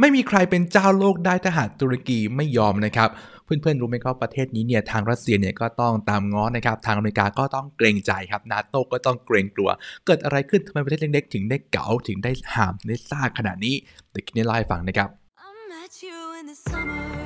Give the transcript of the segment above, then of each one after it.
ไม่มีใครเป็นเจ้าโลกได้ถ้าหากตุรกีไม่ยอมนะครับ เพื่อนๆรู้ไหมครับประเทศนี้เนี่ย ทางรัสเซียเนี่ยก็ต้องตามง้อนะครับ ทางอเมริกาก็ต้องเกรงใจครับ นาโต้ก็ต้องเกรงกลัว เกิดอะไรขึ้นทำไมประเทศเล็กๆ ถึงได้เก๋าถึงได้หามได้ซ่าขนาดนี้เดี๋ยวคิดในไลฟ์ฟังนะครับ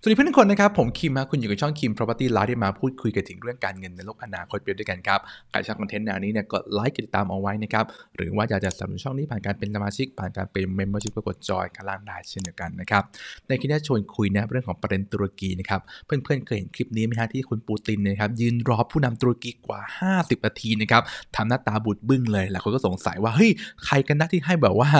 สวัสดีเพื่อนๆคนนะครับผมคิมมาคุณอยู่กับช่องคิม Property l ล v e ที่มาพูดคุยกันถึงเรื่องการเงินในโลกอนาคตไปด้วยกันครับใครชอบคอนเทนต์แนวนี้เนี่ยกดไลค์ติดตามเอาไว้นะครับหรือว่าอยากจะสนับสนุนช่องนี้ผ่านการเป็นสมาชิกผ่านการเป็นเมมเบอร์ชิพก็กดจอยข้างล่างได้เช่นเดียวกันนะครับในคลิปนี้ชวนคุยนะเรื่องของประเด็นตุรกีนะครับเพื่อนๆ เคยเห็นคลิปนี้ไหมฮะที่คุณปูตินนะครับยืนรอผู้นำตุรกีกว่า50นาทีนะครับทำหน้าตาบูดบึ้งเลยหลายคนก็สงสัยว่าเฮ้ยใครกันนะที่ให้แบบว่า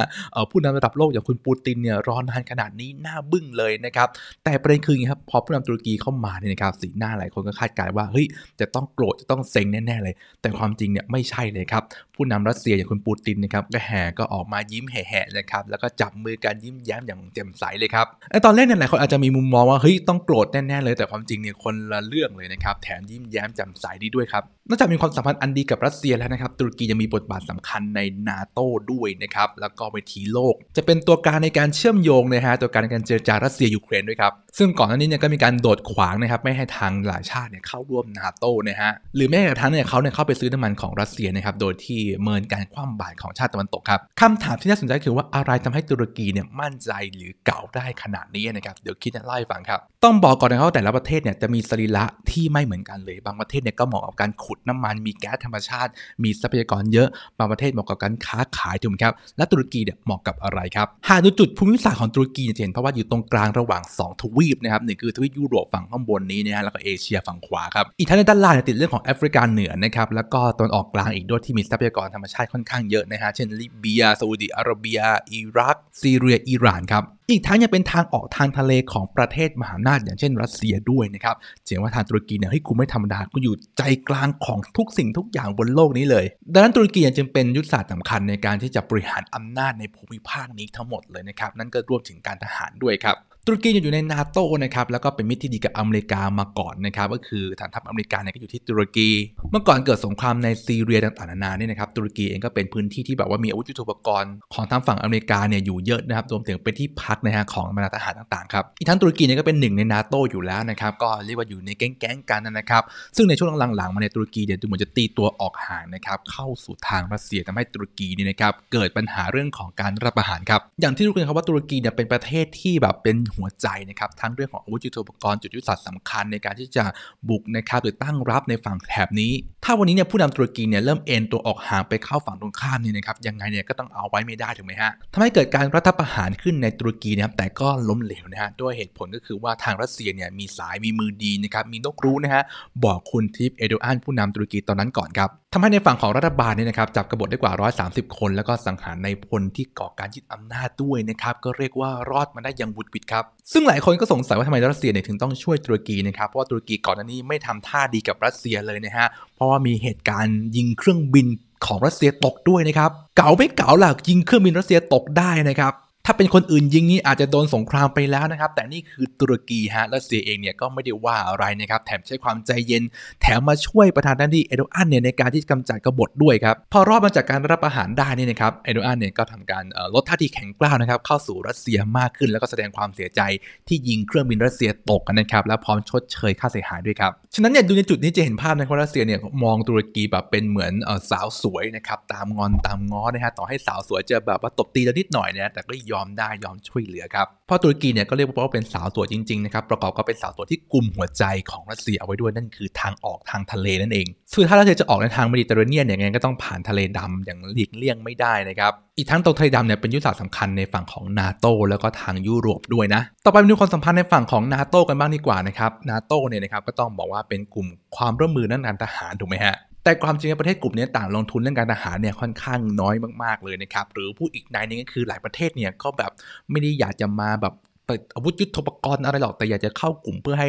ผู้นำระดับโลกอย่างคุณปูตินเนี่ยรอนานขนาดนี้หน้าบึ้งเลยนะครับแต่ประเด็นคืออย่างนี้ครับพอผู้นำตุรกีเข้ามาเนี่ยนะครับสีหน้าหลายคนก็คาดการณ์ว่าเฮ้ยจะต้องโกรธจะต้องเซ็งแน่ ๆ เลย แต่ความจริงเนี่ยไม่ใช่เลยครับผู้นำรัสเซียอย่างคุณปูตินนะครับก็แห่ก็ออกมายิ้มแห่ๆนะครับแล้วก็จับมือกันยิ้มแย้มอย่างแจ่มใสเลยครับไอตอนแรกเนี่ยหลายคนอาจจะมีมุมมองว่าเฮ้ยต้องโกรธแน่ๆเลยแต่ความจริงเนี่ยคนละเรื่องเลยนะครับแถมยิ้มแย้มแจ่มใสดีด้วยครับนอกจากมีความสัมพันธ์อันดีกับรัสเซียแล้วนะครับตุรกียังมีบทบาทสำคัญในนาโต้ด้วยนะครับแล้วก็เวทีโลก จะเป็นตัวการในการเชื่อมโยงนะฮะตัวการในการเจรจารัสเซียยูเครนด้วยครับซึ่งก่อนหน้านี้เนี่ยก็มีการโดดขวางนะครับไม่ให้ทางหลายชาติเนี่ยเข้าร่วมนาโต้นะฮะหรือแม้กระทั่งเนี่ยเขาเนี่ยเข้าไปซื้อน้ำมันของรัสเซียนะครับโดยที่เมินการคว่ำบาตรของชาติตะวันตกครับคำถามที่น่าสนใจคือว่าอะไรทำให้ตุรกีเนี่ยมั่นใจหรือเก่าได้ขนาดนี้นะครับเดี๋ยวคิดจะไล่ฟังครับ ต้องบอกก่อนนะครับแต่ละประเทศเนี่ยจะมีสรีระที่ไม่เหมือนกันเลย บางประเทศเนี่ยก็เหมาะกับการขุดน้ำมันมีแก๊สธรรมชาติมีทรัพยากรเยอะบางประเทศเหมาะกับการค้าขายถูกไหมครับ และตุรกีเนี่ยเหมาะกับอะไรครับหากดูจุดภูมิศาสตร์ของตุรกีจะเห็นเพราะว่าอยู่ตรงกลางระหว่าง2ทวีปนะครับนี่คือทวีปยุโรปฝั่งข้างบนนี้นะฮะแล้วก็เอเชียฝั่งขวาครับอีกทั้งในด้านล่างติดเรื่องของ แอฟริกาเหนือนะครับแล้วก็ตอนออกกลางอีกด้วยที่มีทรัพยากรธรรมชาติค่อนข้างเยอะนะฮะเช่น ลิเบียซาอุดิอาระเบีย อิรัก ซีเรียอิหร่านครับอีกทั้งยังเป็นทางออกทางทะเลของประเทศมหาอำนาจ อย่างเช่นรัสเซียด้วยนะครับเสียงว่าทางตุรกีเนี่ยให้คุณไม่ธรรมดาคุณอยู่ใจกลางของทุกสิ่งทุกอย่างบนโลกนี้เลยดังนั้นตุรกีจึงเป็นยุทธศาสตร์สาคัญในการที่จะบริหารอำนาจในภูมิภาคนี้ทั้งหมดเลยนะครับนั่นก็รวมถึงการทหารด้วยครับตุรกีอยู่ในนาโตนะครับแล้วก็เป็นมิตรที่ดีกับอเมริกามาก่อนนะครับก็คือฐานทัพอเมริกาเนี่ยก็อยู่ที่ตุรกี เมื่อก่อนเกิดสงครามในซีเรียต่างๆนานาเนี่ยนะครับตุรกีเองก็เป็นพื้นที่ที่แบบว่ามีอาวุธยุทโธปกรณ์ ของทางฝั่งอเมริกาเนี่ยอยู่เยอะนะครับรวมถึงเป็นที่พักนะฮะของบรรดาทหารต่างๆครับอีกทั้งตุรกีเนี่ยก็เป็นหนึ่งในนาโตอยู่แล้วนะครับก็เรียกว่าอยู่ในแก๊งๆกันนะครับซึ่งในช่วงหลังๆมาในตุรกีเนี่ยดูเหมือนจะตีตัวออกห่างนะครับเข้าสู่ทางรัสเซียทำให้ตุรกีเนี่ยนะครับเกิดปัญหาเรื่องของการรับประหารครับ อย่างที่รู้กันครับว่าตุรกีเนี่ยเป็นประเทศที่แบบเป็นัวใจนะครับทั้งเรื่องของอาวุธยุทโธปกรณ์ จุดยุทธศาสตร์สำคัญ ในการที่จะบุกนะครับหรือตั้งรับในฝั่งแถบนี้ ถ้าวันนี้เนี่ยผู้นำตุรกีเนี่ยเริ่มเอ็นตัวออกห่างไปเข้าฝั่งตรงข้ามนี่นะครับยังไงเนี่ยก็ต้องเอาไว้ไม่ได้ถูกไหมฮะทำให้เกิดการรัฐประหารขึ้นในตุรกีนะครับแต่ก็ล้มเหลวนะฮะด้วยเหตุผลก็คือว่าทางรัสเซียเนี่ยมีสายมีมือดีนะครับมีนกรู้นะฮะบอกคุณทิพเอโดอันผู้นำตุรกีตอนนั้นก่อนครับทำให้ในฝั่งของรัฐบาลเนี่ยนะครับจับกบฏได้กว่า 130 คน แล้วก็สังหารในพลที่ก่อการยึดอำนาจด้วยนะครับ ก็เรียกว่ารอดมาได้อย่างบุดบิดครับ ซึ่งหลายคนก็สงสัยว่าทำไมรัสเซียเนี่ยถึงต้องช่วยตุรกีนะครับเพราะว่าตุรกีก่อนหน้านี้ไม่ทำท่าดีกับรัสเซียเลยนะฮะเพราะว่ามีเหตุการณ์ยิงเครื่องบินของรัสเซียตกด้วยนะครับเก่าไม่เก่าหลักยิงเครื่องบินรัสเซียตกได้นะครับถ้าเป็นคนอื่นยิงนี่อาจจะโดนสงครามไปแล้วนะครับแต่นี่คือตุรกีฮะและเซียเองเนี่ยก็ไม่ได้ว่าอะไรนะครับแถมใช้ความใจเย็น แถมมาช่วยประธานาธิบดีเอโดอันเนี่ยในการที่กำจัดกบฏด้วยครับพอรอบมาจากการรับอาหารได้นี่นะครับเอโดอันเนี่ยก็ทำการลดท่าทีแข็งกร้าวนะครับเข้าสู่รัสเซียมากขึ้น แล้วก็แสดงความเสียใจที่ยิงเครื่องบินรัสเซียตกนะครับและพร้อมชดเชยค่าเสียหายด้วยครับฉะนั้นเนี่ยดูในจุดนี้จะเห็นภาพนะครับรัสเซียเนี่ยมองตุรกีแบบเป็นเหมือนสาวสวยนะครับตามงอนตามง้อนะฮะต่อให้สาวสวยจะแบบว่าตบตีเรานิดหน่อยเนี่ยแต่ก็ยอมได้ยอมช่วยเหลือครับพ่อตุรกีเนี่ยก็เรียกว่าเป็นสาวตัวจริงๆนะครับ ประกอบกับเป็นสาวตัวที่กลุ่มหัวใจของรัสเซียเอาไว้ด้วยนั่นคือทางออกทางทะเลนั่นเอง คือถ้ารัสเซียจะออกในทางเมดิเตอร์เรเนียนเนี่ยไงก็ต้องผ่านทะเลดำอย่างหลีกเลี่ยงไม่ได้นะครับ อีกทั้งตรงทะเลดำเนี่ยเป็นยุทธศาสตร์สำคัญในฝั่งของนาโตแล้วก็ทางยุโรปด้วยนะ ต่อไปมาดูความสัมพันธ์ในฝั่งของนาโตกันบ้างดีกว่านะครับนาโตเนี่ยนะครับก็ต้องบอกว่าเป็นกลุ่มความร่วมมือด้านการทหารถูกไหมฮะแต่ความจริงในประเทศกลุ่มนี้ต่างลงทุนเรื่องการทหารเนี่ยค่อนข้างน้อยมากๆเลยนะครับหรือผู้อีกนายนึงก็คือหลายประเทศเนี่ยก็แบบไม่ได้อยากจะมาแบบปอาวุธยุทโธปกรณ์อะไรหรอกแต่อยากจะเข้ากลุ่มเพื่อให้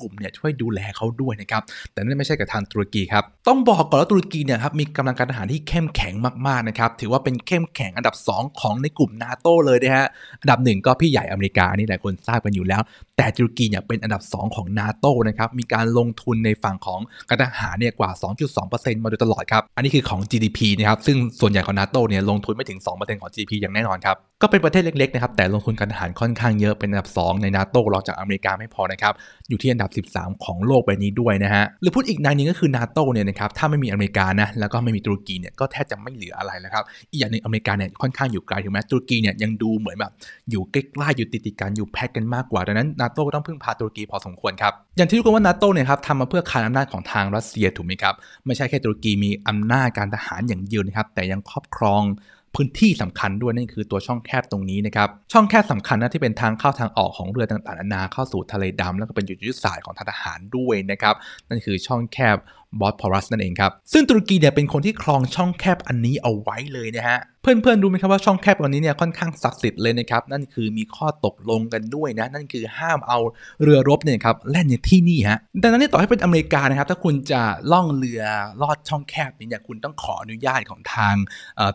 กลุ่มเนี่ยช่วยดูแลเขาด้วยนะครับ แต่นั่นไม่ใช่กับทางตุรกีครับต้องบอกก่อนว่าตุรกีเนี่ยครับมีกำลังการทหารที่เข้มแข็งมากๆนะครับ ถือว่าเป็นเข้มแข็งอันดับ 2 ของในกลุ่มนาโตเลยนะฮะอันดับ1ก็พี่ใหญ่อเมริกานี่หลายคนทราบกันอยู่แล้วแต่ตุรกีเนี่ยเป็นอันดับ 2 ของนาโตนะครับ มีการลงทุนในฝั่งของการทหารเนี่ยกว่า 2.2%มาโดยตลอดครับ อันนี้คือของ GDP นะครับ ซึ่งส่วนใหญ่ของนาโตเนี่ยลงทุนไม่ถึง2%ของ GDP อย่างแน่นอนครับ ก็เป็นประเทศเล็กๆนะครับ แต่ลงทุนการทหารค่อนข้างเยอะ เป็นอันดับ2 ในนาโตรองจากอเมริกาไม่พอนะครับ อยู่ที่อันดับ 13 ของโลกใบนี้ด้วยนะฮะ หรือพูดอีกนายนึงก็คือนาโตเนี่ยนะครับ ถ้าไม่มีอเมริกานะ แล้วก็ไม่มีตุรกีเนี่ยก็แทบจะไม่เหลืออะไรแล้วครับอีกอย่างหนึ่งอเมริกาเนี่ยค่อนข้างอยู่ไกลถึงแม้ตุรกีเนี่ยยังดูเหมือนแบบอยู่ใกล้ๆอยู่ติดๆกันอยู่แพ็กกันมากกว่าดังนั้นนานาโต้ก็ต้องพึ่งพาตุรกีพอสมควรครับ อย่างที่รู้กันว่านาโต้เนี่ยครับทำมาเพื่อขานอำนาจของทางรัสเซียถูกไหมครับ ไม่ใช่แค่ตุรกีมีอำนาจการทหารอย่างเดียวนะครับ แต่ยังครอบครองพื้นที่สำคัญด้วย นั่นคือตัวช่องแคบตรงนี้นะครับ ช่องแคบสำคัญนะที่เป็นทางเข้าทางออกของเรือต่างๆนานาเข้าสู่ ทะเลดำ แล้วก็เป็นจุดยุทธศาสตร์ของทหารด้วยนะครับ นั่นคือช่องแคบบอสพอรัสนั่นเองครับ ซึ่งตุรกีเนี่ยเป็นคนที่ครองช่องแคบอันนี้เอาไว้เลยนะฮะเพื่อนๆรู้ไหมครับว่าช่องแคบวันนี้เนี่ยค่อนข้างศักดิ์สิทธิ์เลยนะครับนั่นคือมีข้อตกลงกันด้วยนะนั่นคือห้ามเอาเรือรบเนี่ยครับแล่นในที่นี่ฮะดังนั้นต่อให้เป็นอเมริกานะครับถ้าคุณจะล่องเรือลอดช่องแคบเนี่ยคุณต้องขออนุญาตของทาง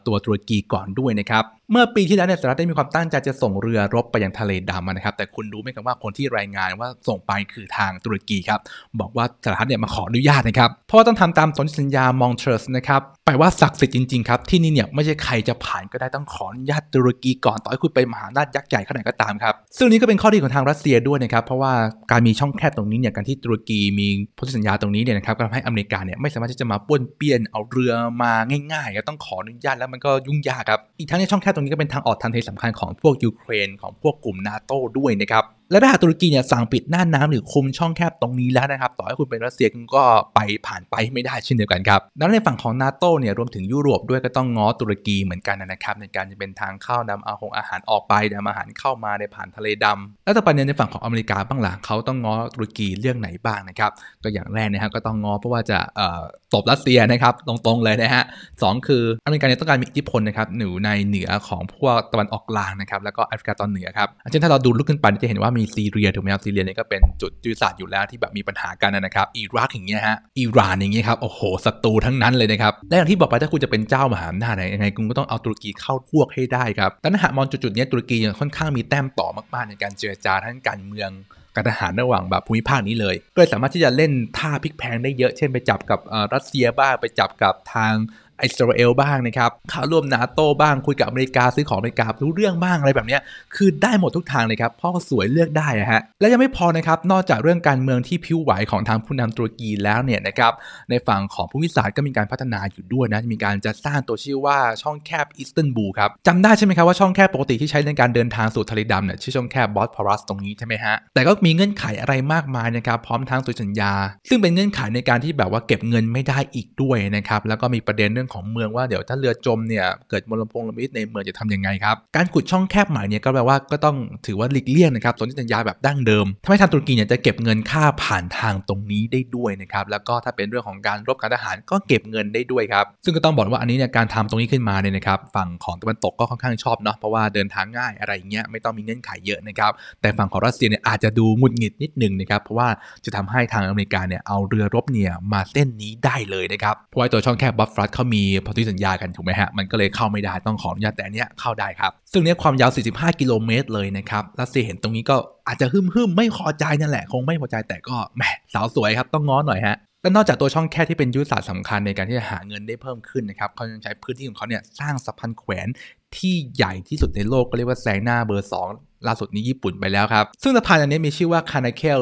ตัวตุรกีก่อนด้วยนะครับเมื่อปีที่แล้วเนี่ยสหรัฐได้มีความตั้งใจจะส่งเรือรบไปยังทะเลดำนะครับ แต่คุณรู้ไหมครับว่าคนที่รายงานว่าส่งไปคือทางตุรกีครับบอกว่าสหรัฐเนี่ยมาขออนุญาตนะครับเพราะว่าต้องทำตามสัญญามองเทอร์สนะครับแปลว่าศักดิ์สิทธิ์จริงๆครับที่นี่เนี่ยไม่ใช่ใครจะผ่านก็ได้ต้องขออนุญาตตุรกีก่อนต่อให้คุณไปมหานาจยักษ์ใหญ่ขนาดก็ตามครับซึ่งนี้ก็เป็นข้อดีของทางรัสเซียด้วยนะครับเพราะว่าการมีช่องแคบตรงนี้เนี่ยการที่ตุรกีมีพันธสัญญาตรงนี้เนี่ยนะครับก็ทำให้อเมริกาเนี่ยไม่สามารถที่จะมาป้วนเปี้ยนเอาเรือมาง่ายๆก็ต้องขออนุญาตแล้วมันก็ยุ่งยากครับอีกทั้งในช่องแคบตรงนี้ ก็เป็นทางออกทางเทสำคัญของพวกยูเครนของพวกกลุ่มนาโต้ด้วยนะครับและถ้าหากตุรกีเนี่ยสั่งปิดหน่านน้าหรือคุมช่องแคบตรงนี้แล้วนะครับต่อให้คุณเป็นรัสเซียคุณก็ไปผ่านไปไม่ได้เช่นเดียวกันครับแล้วในฝั่งของนาโตเนี่ยรวมถึงยุโรปด้วยก็ต้องง้อตุรกีเหมือนกันนะครับในการจะเป็นทางเข้านำเอาของอาหารออกไปนำอาหารเข้ามาในผ่านทะเลดำแล้วต่อไปเนี่ยในฝั่งของอเมริกาบ้างหลังเขาต้องง้อตุรกีเรื่องไหนบ้างนะครับก็อย่างแรกนะฮะก็ต้องง้อเพราะว่าจะตบรัสเซียนะครับตรงๆเลยนะฮะสองคืออเมริกาเนี่ยต้องการมีอิทธิพลนะครับหนูในเหนือของพวกตะวันออกกลางนะครับแล้วก็แอฟริกาตอนเหนือครับเช่นถ้าเราดูลุกขึ้นไปจะเห็นว่ามีีซีเรียถูกไหมครับซีเรียเนี่ยก็เป็นจุดยุดศาสตร์อยู่แล้วที่แบบมีปัญหากันนะครับอิรักอย่างเงี้ยฮะอิหร่านอย่างเงี้ยครับโอ้โหศัตรูทั้งนั้นเลยนะครับและอย่างที่บอกไปถ้าคุณจะเป็นเจ้า มหาอำนาจยังไงคุณก็ต้องเอาตุรกีเข้าพวกให้ได้ครับตังน้นหากมองจุดๆนี้ตุรกียังค่อนข้างมีแต้มต่อมาก ๆ ในการเจรจาทั้งการเมืองการทหารระหว่างแบบภูมิภาคนี้เลย ก็เลยสามารถที่จะเล่นท่าพลิกแพงได้เยอะเช่น ไปจับกับรัสเซียบ้างไปจับกับทางอิสราเอลบ้างนะครับเข้าร่วมนาโตบ้างคุยกับอเมริกา ซื้อของอเมริการู้เรื่องบ้างอะไรแบบนี้ คือได้หมดทุกทางเลยครับพ่อสวยเลือกได้ฮะ และยังไม่พอนะครับ นอกจากเรื่องการเมืองที่ผิวไหวของทางผู้นำตุรกีแล้วเนี่ยนะครับ ในฝั่งของผู้วิสาหก็มีการพัฒนาอยู่ด้วยนะมีการจะสร้างตัวชื่อว่าช่องแคบอิสตันบูลครับจำได้ใช่ไหมครับว่าช่องแคบปกติที่ใช้ในการเดินทางสู่ทะเลดำเนี่ยชื่อช่องแคบบอสพอรัสตรงนี้ใช่ไหมฮะแต่ก็มีเงื่อนไขอะไรมากมายนะครับ พร้อมทั้งสัญญา ซึ่งเป็นเงื่อนไขในการที่แบบว่าเก็บเงินไม่ได้อีกด้วยนะครับแล้วก็มีประเด็นเรื่องของเมืองว่าเดี๋ยวถ้าเรือจมเนี่ยเกิดมลพิษมิตในเมืองจะทํำยังไงครับการขุดช่องแคบใหม่เนี่ยก็แปลว่าก็ต้องถือว่าหลีกเลี่ยงนะครับสนธิสัญญาแบบดั้งเดิมทำให้ทางตุรกีเนี่ยจะเก็บเงินค่าผ่านทางตรงนี้ได้ด้วยนะครับแล้วก็ถ้าเป็นเรื่องของการรบการทหารก็เก็บเงินได้ด้วยครับซึ่งก็ต้องบอกว่าอันนี้เนี่ยการทำตรงนี้ขึ้นมาเนี่ยนะครับฝั่งของตะวันตกก็ค่อนข้างชอบเนาะเพราะว่าเดินทางง่ายอะไรเงี้ยไม่ต้องมีเงื่อนไขเยอะนะครับแต่ฝั่งของรัสเซียเนี่ยอาจจะดูงุดหงิดนิดนึงนะครับเพราะว่าจะทำให้ทางอเมริกาเนี่ยเอาเรือรบเนี่ย มาเส้นนี้ได้เลยนะครับเพราะว่าตัวช่องแคบบัฟฟัตเขามมีพันธสัญญากันถูกไหมฮะ มันก็เลยเข้าไม่ได้ต้องขออนุญาตแต่เนี้ยเข้าได้ครับ ซึ่งเนี้ยความยาว 45 กิโลเมตรเลยนะครับรัสเซียเห็นตรงนี้ก็อาจจะหึ่มหึมไม่พอใจนั่นแหละคงไม่พอใจแต่ก็แหมสาวสวยครับ ต้องง้อหน่อยฮะและนอกจากตัวช่องแค่ที่เป็นยุทธศาสตร์สำคัญในการที่จะหาเงินได้เพิ่มขึ้นนะครับเขายังใช้พื้นที่ของเขาเนี่ยสร้างสะพานแขวนที่ใหญ่ที่สุดในโลก ก็เรียกว่าแซงหน้าเบอร์ 2ล่าสุดนี้ญี่ปุ่นไปแล้วครับ ซึ่งสะพานอันนี้มีชื่อว่าคานาเคล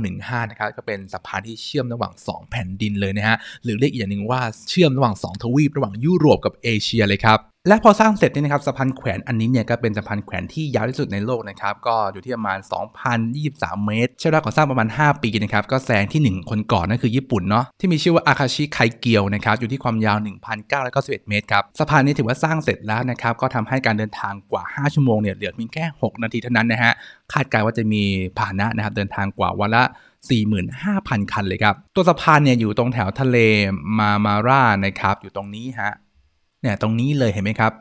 1915 นะครับก็เป็นสะพานที่เชื่อมระหว่าง 2 แผ่นดินเลยนะฮะ หรือเรียกอีกอย่างหนึ่งว่าเชื่อมระหว่าง 2 ทวีประหว่างยุโรปกับเอเชียเลยครับและพอสร้างเสร็จนี่นะครับสะพานแขวนอันนี้เนี่ยก็เป็นสะพานแขวนที่ยาวที่สุดในโลกนะครับ ก็อยู่ที่ประมาณ 2,023 เมตรใช้เวลาก่อสร้างประมาณ 5 ปีนะครับก็แซงที่ 1 คนก่อนนั่นคือญี่ปุ่นเนาะที่มีชื่อว่าอาคาชิไคเกียวนะครับอยู่ที่ความยาว 1,991 เมตรครับสะพานนี้ถือว่าสร้างเสร็จแล้วนะครับ ก็ทำให้การเดินทางกว่า 5 ชั่วโมงเนี่ย เหลือเพียงแค่ 6 นาทีเท่านั้นนะฮะคาดการณ์ว่าจะมีพาหนะนะครับเดินทางกว่าวันละ 45,000 คันเลยครับตัวสะพานเนี่ยอยู่ตรงแถวทะเลมามาร่านะครับ อยู่ตรงนี้ฮะเนี่ยตรงนี้เลยเห็นไหมครับ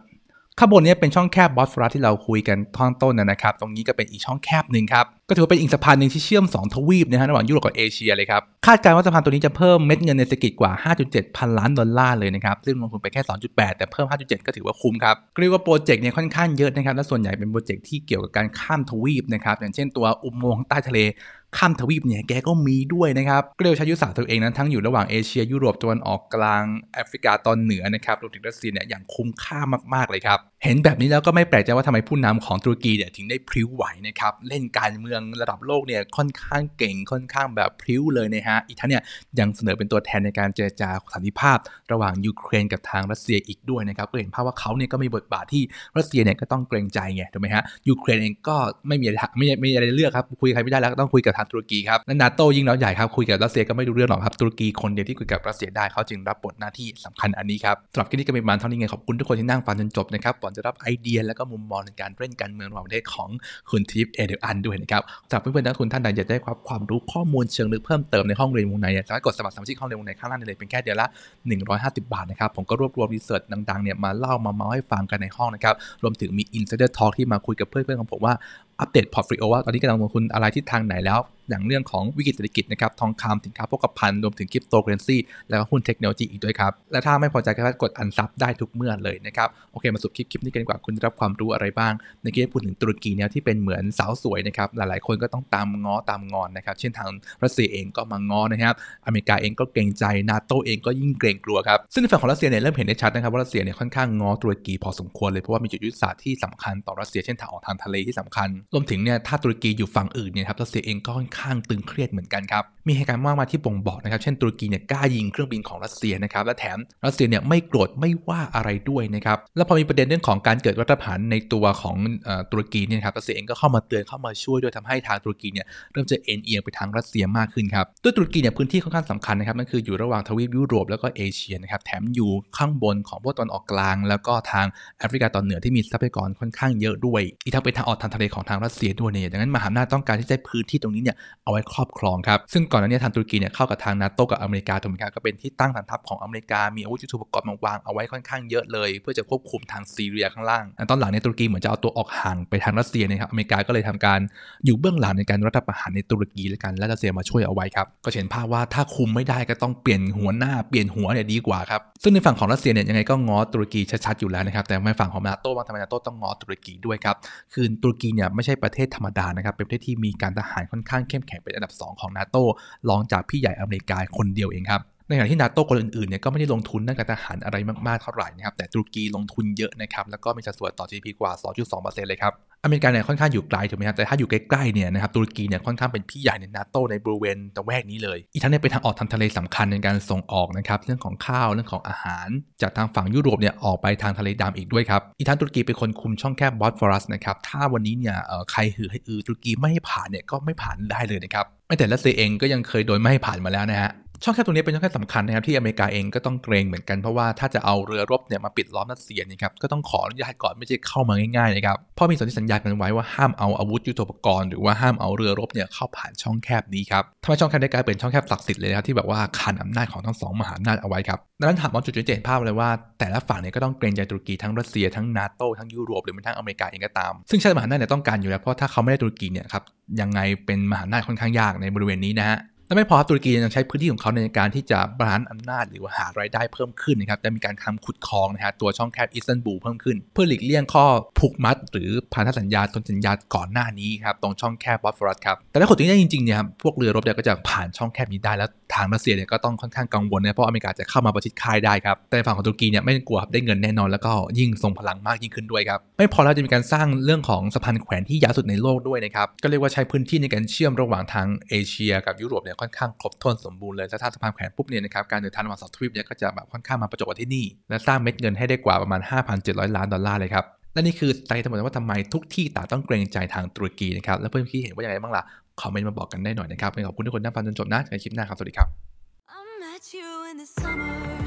ข้างบนนี้เป็นช่องแคบบอสฟอรัสที่เราคุยกันท่อนต้นนะครับ ตรงนี้ก็เป็นอีกช่องแคบหนึ่งครับก็ถือว่าเป็นอีกสะพานหนึ่งที่เชื่อม 2 ทวีปนะฮะระหว่างยุโรปกับเอเชียเลยครับคาดการณ์ว่าสะพานตัวนี้จะเพิ่มเม็ดเงินในเศรษฐกิจกว่า 5.7 พันล้านดอลลาร์เลยนะครับ ซึ่งลงทุนไปแค่ 2.8 แต่เพิ่ม 5.7 ก็ถือว่าคุ้มครับเรียกว่าโปรเจกต์เนี่ยค่อนข้างเยอะนะครับ และส่วนใหญ่เป็นโปรเจกต์ที่เกี่ยวกับการข้ามทวีปนะครับอย่างเช่นตัวอุโมงค์ใต้ทะเลข้ามทวีปเนี่ยแกก็มีด้วยนะครับกลียใช้ยุทธศาสตร์ตัวเองนั้นทั้งอยู่ระหว่างเอเชีย ยุโรปตะวันออกกลางแอฟริกาตอนเหนือนะครับรวมถึงรัสเซียเนี่ยอย่างคุ้มค่ามากๆเลยครับเห็นแบบนี้แล้วก็ไม่แปลกใจว่าทำไมผู้นำของตุรกีเนี่ยถึงได้พริ้วไหวนะครับเล่นการเมืองระดับโลกเนี่ยค่อนข้างเก่งค่อนข้างแบบพริ้วเลยนะฮะอีกทั้งเนี่ยยังเสนอเป็นตัวแทนในการเจรจาสันติภาพระหว่างยูเครนกับทางรัสเซียอีกด้วยนะครับก็เห็นภาพว่าเขาเนี่ยก็มีบทบาทที่รัสเซียเนี่ยก็ต้องเกรงใจไงถูกไหมฮะยูเครนเองก็ไม่มีไม่ไม่มีอะไรเลือกครับคุยใครไม่ได้แล้วก็ต้องคุยกับทางตุรกีครับนาโต้ยิ่งนล้ยใหญ่ครับคุยกับรัสเซียก็ไม่ดูเรื่องหรอกครับตุรกีคนเดียวที่คุยกับรัสเซียได้เขาจึงรับบทหน้าที่สำคัญอันนี้ครับสำหรับคลิปนี้ก็เป็นมาเท่านี้ไงขอบคุณทุกคนที่นั่งฟังจนจบนะครับอนจะรับไอเดียและก็มุมมองในการเล่นการเมืองระหว่างประเทศของคุณทิพย์เอเดอันด้วยนะครับสำหรับเพื่อนๆนักทุนท่านใดอยากได้ความความรู้ข้อมูลเชิงลึกเพิ่มเติมในห้องเรียนวงในสามารถกดสมัครสมาชิกห้องเรียนวงในข้างล่างได้เลยเป็นแค่เดือนละ 150 บาทนะครับ ผมก็รวบรวมรีเสิร์ชดังๆเนี่ยมาเล่ามาเมาให้ฟังกันในห้องนะครับรวมถึงมีอินไซเดอร์ทอล์กที่มาคุยกับเพื่อนๆของผมว่าอัปเดตพอร์ตฟิโอว่าตอนนี้กำลังลงทุนอะไรทิศทางไหนแล้ว อย่างเรื่องของวิกฤตเศรษฐกิจนะครับทองคำสินค้าโภคภัณฑ์รวมถึงคริปโตเคอเรนซีแล้วก็หุ้นเทคโนโลยีอีกด้วยครับ และถ้าไม่พอใจก็กดอันซับได้ทุกเมื่อเลยนะครับโอเคมาสุดคลิปคลิปนี้กันกว่าคุณได้รับความรู้อะไรบ้าง ในืกี้พูดถึงตุรกีเนี่ยที่เป็นเหมือนสาวสวยนะครับหลายๆคนก็ต้องตามง้อตามงอนนะครับเช่นทางรัสเซียเองก็มาง้อนะครับอเมริกาเองก็เกรงใจนาโตเองก็ยิ่งเกรงกลัวครับซึ่งฝั่งของรัสเซียเนี่ยเริ่มเห็นได้ชัดนะครับว่ารัสเซียเนี่ยค่อนข้างง้อตุรกีพอสมควรเลยเพราะว่ามีจุดยุทธศาสตร์ที่สำคัญต่อรัสเซียเช่นทางออกทางทะเลที่สำคัญรวมถึงเนี่ยถ้าตุรกีอยู่ฝั่งอื่นเนี่ยครับรัสเซียเองก็ค่อนข้างตึงเครียดเหมือนกันครับมีเหตุการณ์มากมายที่บ่งบอกนะครับเช่นตุรกีเนี่ยกล้ายิงเครื่องบินของรัสเซียนะครับและแถม รัสเซียเนี่ยไม่โกรธไม่ว่าอะไรด้วยนะครับแล้วพอมีประเด็นเรื่องของการเกิดรัฐประหารในตัวของตุรกีเนี่ยครับรัสเซียเองก็เข้ามาเตือนเข้ามาช่วยด้วยทำให้ทางตุรกีเนี่ยเริ่มจะเอ็นเอียงไปทางรัสเซียมากขึ้นครับด้วยตุรกีเนี่ยพื้นที่ค่อนข้างสำคัญนะครับนั่นคืออยู่ระหว่างทวีปยุโรปแล้วก็เอเชียนะครับแถมอยู่ข้างบนของพวกตอนออกกลาง แล้วก็ทางแอฟริกาตอนเหนือที่มีทรัพยากรค่อนข้างเยอะด้วยอีกทั้งเป็นทางออกทางทะเลของทางางรัสเซียด้วยเนี่ยดังนั้นมหาอำนาจต้องการที่จะพื้นที่ตรงนี้เนี่ยเอาไว้ครอบครองครับ ซึ่งก่อนหน้านี้ทางตุรกีเนี่ยเข้ากับทางนาโตกับอเมริกาถูกไหมครับก็เป็นที่ตั้งฐานทัพของอเมริกา มีอาวุธยุทโธปกรณ์มาวางเอาไว้ค่อนข้างเยอะเลย เพื่อจะควบคุมทางซีเรีย ข้างล่าง ตอนหลังในตุรกีเหมือนจะเอาตัวออกห่างไปทางรัสเซียนะครับ อเมริกาก็เลยทำการอยู่เบื้องหลังในการรัฐประหารในตุรกีและกันและรัสเซียมาช่วยเอาไว้ครับ ก็เห็นภาพว่าถ้าคุมไม่ได้ก็ต้องเปลี่ยนหัวหน้าเปลี่ยนหัวเนี่ยดีกว่าครับซึ่งในฝั่งของรัสเซียเนี่ยยังไงก็ง้อตุรกีชัดๆอยู่แล้วนะครับแต่ในฝั่งของนาโต้บางทางนาโต้ต้องง้อตุรกีด้วยครับคือตุรกีเนี่ยไม่ใช่ประเทศธรรมดานะครับ เป็นประเทศที่มีการทหารค่อนข้างเข้มแข็งเป็นอันดับ 2 ของนาโตรองจากพี่ใหญ่อเมริกาคนเดียวเองครับในขณะที่นาโต้คนอื่นๆเนี่ยก็ไม่ได้ลงทุนด้านการทหารอะไรมาก ๆ เท่าไหร่นะครับแต่ตุรกีลงทุนเยอะนะครับแล้วก็มีสัดส่วนต่อ GDP กว่า2.2%เลยครับอเมริกาเนี่ยค่อนข้างอยู่ไกลถูกไหมครับแต่ถ้าอยู่ใกล้ๆเนี่ยนะครับตุรกีเนี่ยค่อนข้างเป็นพี่ใหญ่ในนาโตในบริเวณตะแวกนี้เลยอีกทั้งเนี่ยเป็นทางออกทางทะเลสำคัญในการส่งออกนะครับเรื่องของข้าวเรื่องของอาหาร จากทางฝั่งยุโรปเนี่ยออกไปทางทะเลดำอีกด้วยครับอีกทั้งตุรกีเป็นคนคุมช่องแคบบอสฟอรัสนะครับถ้าวันนี้เนี่ยใครหือให้อือตุรกีไม่ให้ผ่านเนี่ยก็ไม่ผ่านได้เลยนะครับไม่แต่รัสเซียเองก็ยังเคยโดนไม่ให้ผ่านมาแล้วนะฮะช่องแคบตรงนี้เป็นช่องแคบสำคัญนะครับที่อเมริกาเองก็ต้องเกรงเหมือนกันเพราะว่าถ้าจะเอาเรือรบเนี่ยมาปิดล้อมรัสเซียนี่ครับก็ต้องขออนุญาตก่อนไม่ใช่เข้ามาง่ายๆนะครับเพราะมีสัญญสัญญากันไว้ว่าห้ามเอาอาวุธยุทโธปกรณ์ หรือว่าห้ามเอาเรือรบเนี่ยเข้าผ่านช่องแคบนี้ครับทำให้ช่องแคบได้กลายเป็นช่องแคบศักดิ์สิทธิ์เลยนะครับที่แบบว่าขานอำนาจของทั้งสองมหาอำนาจเอาไว้ครับดังนั้นถามว่าจุดเจนภาพเลยว่าแต่ละฝั่งเนี่ยก็ต้องเกรงใจตุรกีทั้งรัสเซียทั้งนาโตทั้งยุโรปหรือแม้ทั้งอเมริกาเองก็ตามซึ่งชาติมหาอำนาจเนี่ยต้องการอยู่แล้วเพราะถ้าเขาไม่ได้ตุรกีเนี่ยครับยังไงเป็นมหาอำนาจค่อนข้างยากในบริเวณนี้นะฮะและไม่พอตุรกียังใช้พื้นที่ของเขาในการที่จะบริหารอำนาจหรือว่าหารายได้เพิ่มขึ้นนะครับจะมีการทำขุดคลองนะฮะตัวช่องแคบอิสตันบูลเพิ่มขึ้นเพื่อหลีกเลี่ยงข้อผูกมัด หรือ พันธสัญญาตนสัญญาก่อนหน้านี้ครับ ตรงช่องแคบบอสฟอรัสครับ แต่ถ้าขุดตรงนี้จริงๆ เนี่ยพวกเรือรบเนี่ยก็จะผ่านช่องแคบนี้ได้แล้วทางรัสเซียเนี่ยก็ต้องค่อนข้างกังวลนะเพราะอเมริกาจะเข้ามาประชิดค่ายได้ครับแต่ฝั่งของตุรกีเนี่ยไม่กลัวครับได้เงินแน่นอน แล้วก็ยิ่งทรงพลังมากยิ่งขึ้นด้วยครับไม่พอแล้วจะมีการสร้างเรื่องของสะพานแขวนที่ยาวสุดในโลกด้วยนะครับก็เรียกว่าใช้พื้นที่ในการเชื่อมระหว่างทางเอเชีย กับยุโรปเนี่ยค่อนข้างครบถ้วนสมบูรณ์เลย แล้วถ้าสะพานแขวนปุ๊บเนี่ยนะครับ การเดินทางระหว่างสองทวีปเนี่ยก็จะแบบค่อนข้างมาประจบกันที่นี่ และสร้างเม็ดเงินให้ได้กว่าประมาณ 5,700 ล้านดอลลาร์เลยครับ และนี่คือใจทั้งหมดว่าทำไมทุกที่ต่างต้องเกรงใจทางตุรกีนะครับ แล้วเพื่อนๆที่เห็นว่าอย่างไรบ้างล่ะ คอมเมนต์มาบอกกันได้หน่อยนะครับ ขอบคุณทุกคนที่ฟังจนจบนะในคลิปหน้าครับ สวัสดีครับ